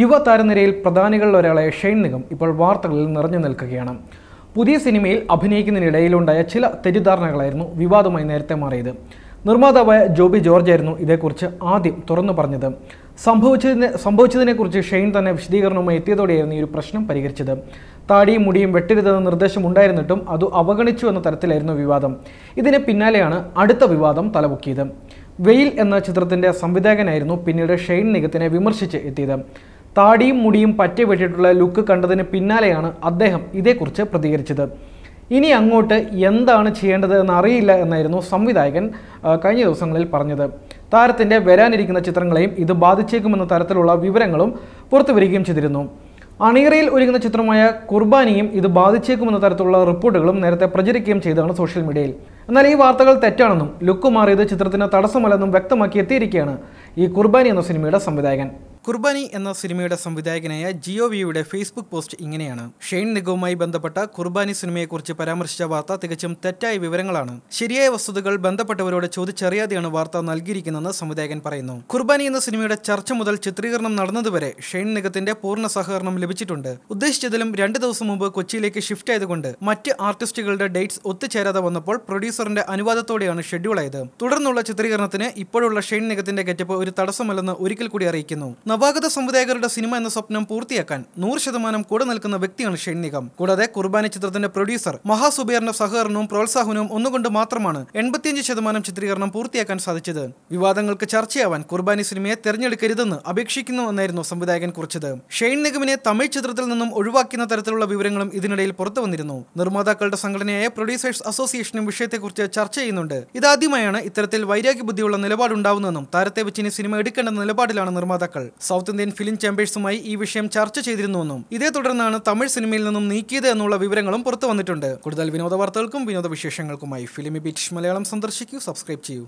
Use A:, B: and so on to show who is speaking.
A: യുവ താരനിരയിൽ പ്രധാനികളിൽ ഒരാളെ ഷെയ്ൻ നിഗം ഇപ്പോൾ വാർത്തകളിൽ നിറഞ്ഞു നിൽക്കുകയാണ് പുതിയ സിനിമയിൽ അഭിനയിക്കുന്നതിനിടയിലുണ്ടായ ചില തെറ്റിദ്ധാരണകളായിരുന്നു വിവാദമായി നേരത്തെ മാറിയത് നിർമ്മാതാവായ ജോബി ജോർജ് ആയിരുന്നു ഇതേക്കുറിച്ച് ആദ്യം തുറന്നു പറഞ്ഞത് സംഭവിച്ചതിന് സംഭവിച്ചതിനെക്കുറിച്ച് ഷെയ്ൻ തന്നെ വിശദീകരണവുമായി എത്തിയതോടെയായിരുന്നു ഈ ഒരു പ്രശ്നം പരിഹരിച്ചത് താടിയും മുടിയും വെട്ടരുതെന്ന നിർദ്ദേശം ഉണ്ടായിരുന്നിട്ടും അത് അവഗണിച്ചു എന്ന തരത്തിലായിരുന്നു വിവാദം ഇതിന് പിന്നാലെയാണ് അടുത്ത വിവാദം തലപൊക്കിയത് വെയിൽ എന്ന ചിത്രത്തിൻ്റെ സംവിധായകനായിരുന്നു പിന്നീട് ഷെയ്ൻ നിഗത്തിനെ വിമർശിച്ച് എത്തിയത് താടിയും മുടിയും പറ്റി വെട്ടിയിട്ടുള്ള ലുക്ക് കണ്ടതിന് പിന്നാലെയാണ് അദ്ദേഹം ഇതേക്കുറിച്ച് പ്രതികരിച്ചത് ഇനി അങ്ങോട്ട് എന്താണ് ചെയ്യേണ്ടത് എന്നറിയില്ല എന്നായിരുന്നു സംവിധായകൻ കഴിഞ്ഞ ദിവസങ്ങളിൽ പറഞ്ഞത് താരത്തിൻ്റെ വരാനിരിക്കുന്ന ചിത്രങ്ങളെയും ഇത് ബാധിച്ചേക്കുമെന്ന തരത്തിലുള്ള വിവരങ്ങളും പുറത്തുവരികയും ചെയ്തിരുന്നു അണിയറയിൽ ഒരുങ്ങുന്ന ചിത്രമായ കുർബാനിയും ഇത് ബാധിച്ചേക്കുമെന്ന തരത്തിലുള്ള റിപ്പോർട്ടുകളും നേരത്തെ പ്രചരിക്കുകയും ചെയ്തതാണ് സോഷ്യൽ മീഡിയയിൽ എന്നാൽ ഈ വാർത്തകൾ തെറ്റാണെന്നും ലുക്ക് മാറിയത് ചിത്രത്തിന് തടസ്സമല്ലെന്നും വ്യക്തമാക്കി എത്തിയിരിക്കുകയാണ് ഈ കുർബാനി എന്ന സിനിമയുടെ സംവിധായകൻ കുർബാനി എന്ന സിനിമയുടെ സംവിധായകനായ ജിയോ വിയുടെ ഫേസ്ബുക്ക് പോസ്റ്റ് ഇങ്ങനെയാണ് ഷെയ്ൻ നിഗവുമായി ബന്ധപ്പെട്ട കുർബാനി സിനിമയെക്കുറിച്ച് പരാമർശിച്ച വാർത്ത തികച്ചും തെറ്റായ വിവരങ്ങളാണ് ശരിയായ വസ്തുതകൾ ബന്ധപ്പെട്ടവരോട് ചോദിച്ചറിയാതെയാണ് വാർത്ത നൽകിയിരിക്കുന്നതെന്ന് സംവിധായകൻ പറയുന്നു കുർബാനി എന്ന സിനിമയുടെ ചർച്ച മുതൽ ചിത്രീകരണം നടന്നതുവരെ ഷെയ്ൻ നിഗത്തിന്റെ പൂർണ്ണ സഹകരണം ലഭിച്ചിട്ടുണ്ട് ഉദ്ദേശിച്ചതിലും രണ്ട് ദിവസം മുമ്പ് കൊച്ചിയിലേക്ക് ഷിഫ്റ്റ് ആയതുകൊണ്ട് മറ്റ് ആർട്ടിസ്റ്റുകളുടെ ഡേറ്റ്സ് ഒത്തുചേരാതെ വന്നപ്പോൾ പ്രൊഡ്യൂസറിന്റെ അനുവാദത്തോടെയാണ് ഷെഡ്യൂൾ ആയത് തുടർന്നുള്ള ചിത്രീകരണത്തിന് ഇപ്പോഴുള്ള ഷെയ്ൻ നിഗത്തിന്റെ ഗെറ്റപ്പ് ഒരു തടസ്സമല്ലെന്ന് ഒരിക്കൽ കൂടി അറിയിക്കുന്നു നവാഗത സംവിധായകരുടെ സിനിമ എന്ന സ്വപ്നം പൂർത്തിയാക്കാൻ നൂറ് ശതമാനം കൂടെ നിൽക്കുന്ന വ്യക്തിയാണ് നിഗം കൂടാതെ കുർബാന ചിത്രത്തിന്റെ പ്രൊഡ്യൂസർ മഹാസുബേറിന്റെ സഹകരണവും പ്രോത്സാഹനവും ഒന്നുകൊണ്ട് മാത്രമാണ് എൺപത്തിയഞ്ച് ശതമാനം ചിത്രീകരണം പൂർത്തിയാക്കാൻ സാധിച്ചത് വിവാദങ്ങൾക്ക് ചർച്ചയാവാൻ കുർബാനി സിനിമയെ തെരഞ്ഞെടുക്കരുതെന്ന് എന്നായിരുന്നു സംവിധായകൻ കുറിച്ചത് ഷെയ്ൻ നിഗമിനെ തമിഴ് ചിത്രത്തിൽ നിന്നും ഒഴിവാക്കുന്ന തരത്തിലുള്ള വിവരങ്ങളും ഇതിനിടയിൽ പുറത്തു വന്നിരുന്നു നിർമ്മാതാക്കളുടെ സംഘടനയായ പ്രൊഡ്യൂസേഴ്സ് അസോസിയേഷനും വിഷയത്തെക്കുറിച്ച് ചർച്ച ചെയ്യുന്നുണ്ട് ഇതാദ്യമായാണ് ഇത്തരത്തിൽ വൈരാഗ്യ ബുദ്ധിയുള്ള നിലപാടുണ്ടാവുന്നതെന്നും താരത്തെ വെച്ച് സിനിമ എടുക്കേണ്ടെന്ന നിലപാടിലാണ് നിർമ്മാതാക്കൾ സൗത്ത് ഇന്ത്യൻ ഫിലിം ചേംബേഴ്സുമായി ഈ വിഷയം ചർച്ച ചെയ്തിരുന്നുവെന്നും ഇതേ തുടർന്നാണ് തമിഴ് സിനിമയിൽ നിന്നും നീക്കിയത് എന്നുള്ള വിവരങ്ങളും പുറത്തു വന്നിട്ടുണ്ട് കൂടുതൽ വിനോദ വാർത്തകൾക്കും വിനോദ വിശേഷങ്ങൾക്കുമായി ഫിലിമി ബീച്ച് മലയാളം സന്ദർശിക്കൂ സബ്സ്ക്രൈബ് ചെയ്യൂ